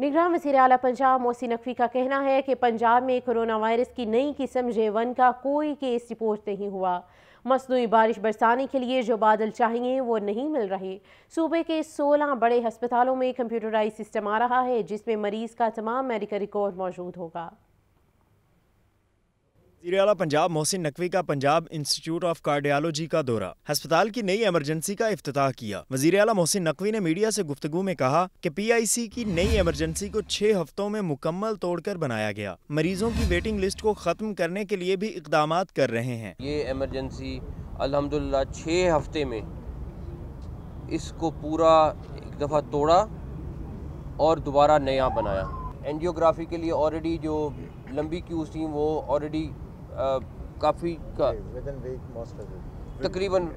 निगरान वजी अला पंजाब मोहसिन नकवी का कहना है कि पंजाब में कोरोना वायरस की नई किस्म जे वन का कोई केस रिपोर्ट नहीं हुआ मसनू बारिश बरसाने के लिए जो बादल चाहिए वो नहीं मिल रहे सूबे के 16 बड़े हस्पतालों में कंप्यूटराइज सिस्टम आ रहा है जिसमें मरीज़ का तमाम मेडिकल रिकॉर्ड मौजूद होगा वजीर पंजाब मोहसिन नकवी का पंजाब इंस्टीट्यूट ऑफ कार्डियोलॉजी का दौरा अस्पताल की नई एमरजेंसी का अफ्ताह किया वजीर अला मोहसिन नकवी ने मीडिया से गुफ्तगु में कहा कि पी आई सी की नई एमरजेंसी को छह हफ्तों में मुकम्मल तोड़कर बनाया गया मरीजों की वेटिंग लिस्ट को खत्म करने के लिए भी इकदाम कर रहे हैं ये एमरजेंसी अलहमदुल्ला छः हफ्ते में इसको पूरा एक दफ़ा तोड़ा और दोबारा नया बनाया एनजियोग्राफी के लिए ऑलरेडी जो लंबी क्यूज थी वो ऑलरेडी काफ़ी का तकरीबन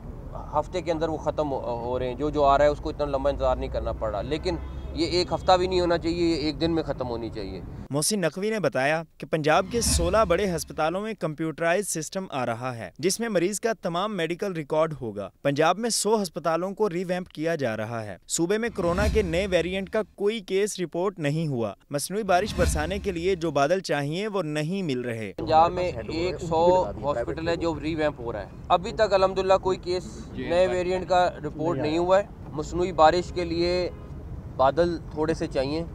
हफ्ते के अंदर वो ख़त्म हो, हो रहे हैं जो जो आ रहा है उसको इतना लंबा इंतज़ार नहीं करना पड़ रहा लेकिन ये एक हफ्ता भी नहीं होना चाहिए ये एक दिन में ख़त्म होनी चाहिए मोहसिन नकवी ने बताया कि पंजाब के 16 बड़े अस्पतालों में कंप्यूटराइज सिस्टम आ रहा है जिसमें मरीज का तमाम मेडिकल रिकॉर्ड होगा पंजाब में 100 अस्पतालों को रिवैम्प किया जा रहा है सूबे में कोरोना के नए वेरिएंट का कोई केस रिपोर्ट नहीं हुआ मसनू बारिश बरसाने के लिए जो बादल चाहिए वो नहीं मिल रहे पंजाब में एक हॉस्पिटल है जो रिवैम्प हो रहा है अभी तक अलहमदुल्ला कोई केस नए वेरियंट का रिपोर्ट नहीं हुआ है मसनू बारिश के लिए बादल थोड़े से चाहिए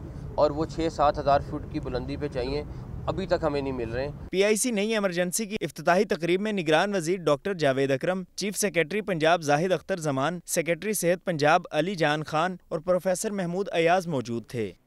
और वो छः सात हज़ार फुट की बुलंदी पे चाहिए अभी तक हमें नहीं मिल रहे पी आई सी नई एमरजेंसी की अफ्ताही तकरीब में निगरान वजीर doctor Javed Akram chief secretary Punjab Zahid Akhtar Zaman secretary सेहत पंजाब अली जान खान और प्रोफेसर महमूद अयाज मौजूद थे